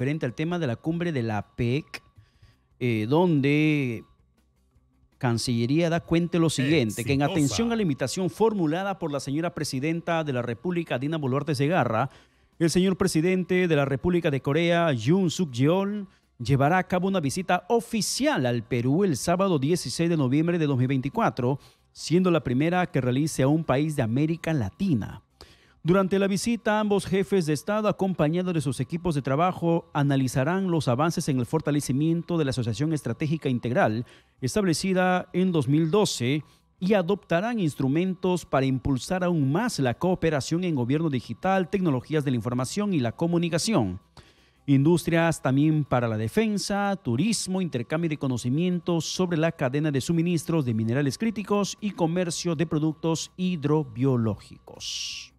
referente al tema de la cumbre de la PEC, eh, donde Cancillería da cuenta lo siguiente, que en atención a la invitación formulada por la señora presidenta de la República, Dina Boluarte Segarra, el señor presidente de la República de Corea, Yoon Suk Yeol, llevará a cabo una visita oficial al Perú el sábado 16 de noviembre de 2024, siendo la primera que realice a un país de América Latina. Durante la visita, ambos jefes de Estado, acompañados de sus equipos de trabajo, analizarán los avances en el fortalecimiento de la Asociación Estratégica Integral, establecida en 2012, y adoptarán instrumentos para impulsar aún más la cooperación en gobierno digital, tecnologías de la información y la comunicación. Industrias también para la defensa, turismo, intercambio de conocimientos sobre la cadena de suministros de minerales críticos y comercio de productos hidrobiológicos.